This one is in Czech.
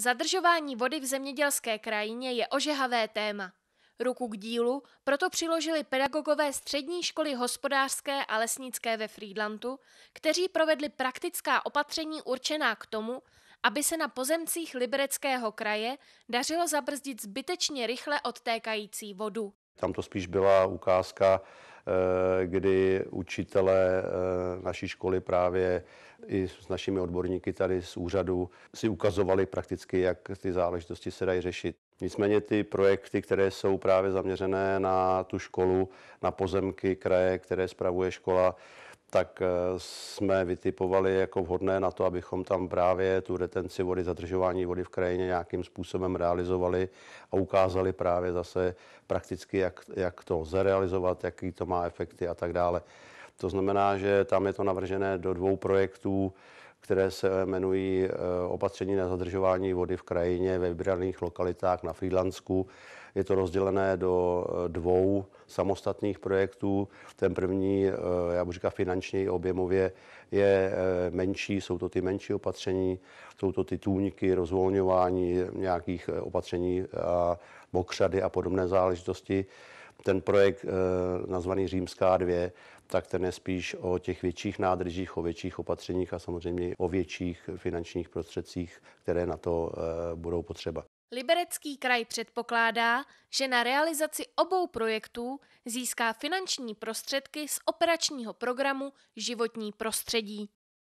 Zadržování vody v zemědělské krajině je ožehavé téma. Ruku k dílu proto přiložili pedagogové střední školy hospodářské a lesnické ve Friedlandu, kteří provedli praktická opatření určená k tomu, aby se na pozemcích libereckého kraje dařilo zabrzdit zbytečně rychle odtékající vodu. Tam to spíš byla ukázka Eh, kdy učitelé eh, naší školy právě i s našimi odborníky tady z úřadu si ukazovali prakticky, jak ty záležitosti se dají řešit. Nicméně ty projekty, které jsou právě zaměřené na tu školu, na pozemky kraje, které spravuje škola, tak eh, jsme vytipovali jako vhodné na to, abychom tam právě tu retenci vody, zadržování vody v krajině nějakým způsobem realizovali a ukázali právě zase prakticky, jak, jak to lze realizovat, jaký to má efekty a tak dále. To znamená, že tam je to navržené do dvou projektů, které se jmenují eh, opatření na zadržování vody v krajině ve vybraných lokalitách na Frýdlansku. Je to rozdělené do eh, dvou samostatných projektů. Ten první, eh, já bych říkal finančně i objemově, je menší, jsou to ty menší opatření, jsou to ty tůňky, rozvolňování nějakých opatření, mokřady a podobné záležitosti. Ten projekt eh, nazvaný Římská 2, tak ten je spíš o těch větších nádržích, o větších opatřeních a samozřejmě o větších finančních prostředcích, které na to eh, budou potřeba. Liberecký kraj předpokládá, že na realizaci obou projektů získá finanční prostředky z operačního programu Životní prostředí.